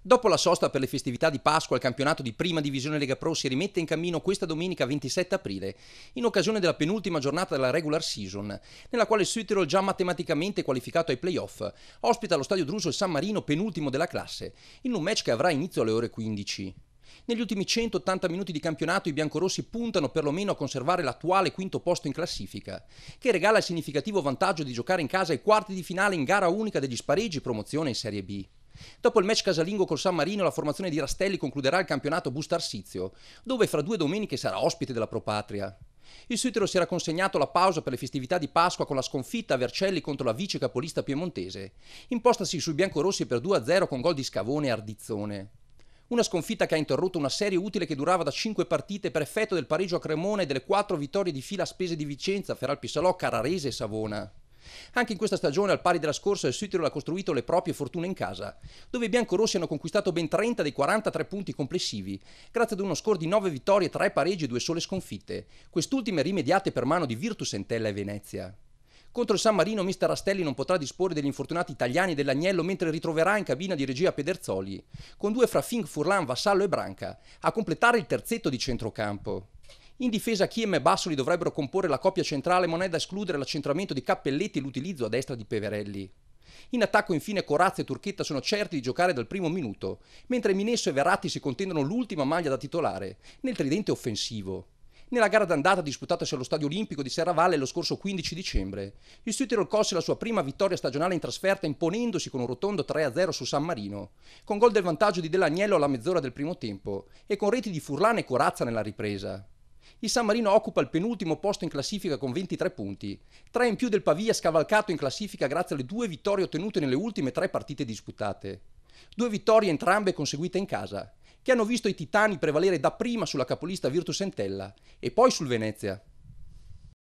Dopo la sosta per le festività di Pasqua, il campionato di Prima Divisione Lega Pro si rimette in cammino questa domenica 27 aprile, in occasione della penultima giornata della regular season, nella quale il Südtirol, già matematicamente qualificato ai playoff, ospita allo stadio Druso il San Marino penultimo della classe, in un match che avrà inizio alle ore 15. Negli ultimi 180 minuti di campionato i biancorossi puntano perlomeno a conservare l'attuale quinto posto in classifica, che regala il significativo vantaggio di giocare in casa ai quarti di finale in gara unica degli spareggi promozione in Serie B. Dopo il match casalingo col San Marino, la formazione di Rastelli concluderà il campionato Bustarsizio, dove fra due domeniche sarà ospite della Pro Patria. Il Suitero si era consegnato la pausa per le festività di Pasqua con la sconfitta a Vercelli contro la vice capolista piemontese, impostasi sui biancorossi per 2-0 con gol di Scavone e Ardizzone. Una sconfitta che ha interrotto una serie utile che durava da 5 partite per effetto del pareggio a Cremona e delle 4 vittorie di fila a spese di Vicenza, Feralpisalò, Cararese e Savona. Anche in questa stagione, al pari della scorsa, il Sutterol ha costruito le proprie fortune in casa, dove i biancorossi hanno conquistato ben 30 dei 43 punti complessivi, grazie ad uno score di 9 vittorie, 3 pareggi e 2 sole sconfitte, quest'ultime rimediate per mano di Virtus Entella e Venezia. Contro il San Marino, mister Rastelli non potrà disporre degli infortunati italiani dell'Agnello mentre ritroverà in cabina di regia Pederzoli, con due fra Fink, Furlan, Vassallo e Branca, a completare il terzetto di centrocampo. In difesa Chiem e Bassoli dovrebbero comporre la coppia centrale ma non è da escludere l'accentramento di Cappelletti e l'utilizzo a destra di Peverelli. In attacco infine Corazza e Turchetta sono certi di giocare dal primo minuto, mentre Minesso e Verratti si contendono l'ultima maglia da titolare, nel tridente offensivo. Nella gara d'andata disputatasi allo Stadio Olimpico di Serravalle lo scorso 15 dicembre, il Südtirol colse la sua prima vittoria stagionale in trasferta imponendosi con un rotondo 3-0 su San Marino, con gol del vantaggio di Dell'Agnello alla mezz'ora del primo tempo e con reti di Furlan e Corazza nella ripresa. Il San Marino occupa il penultimo posto in classifica con 23 punti, tre in più del Pavia scavalcato in classifica grazie alle due vittorie ottenute nelle ultime tre partite disputate. Due vittorie entrambe conseguite in casa, che hanno visto i Titani prevalere dapprima sulla capolista Virtus Entella e poi sul Venezia.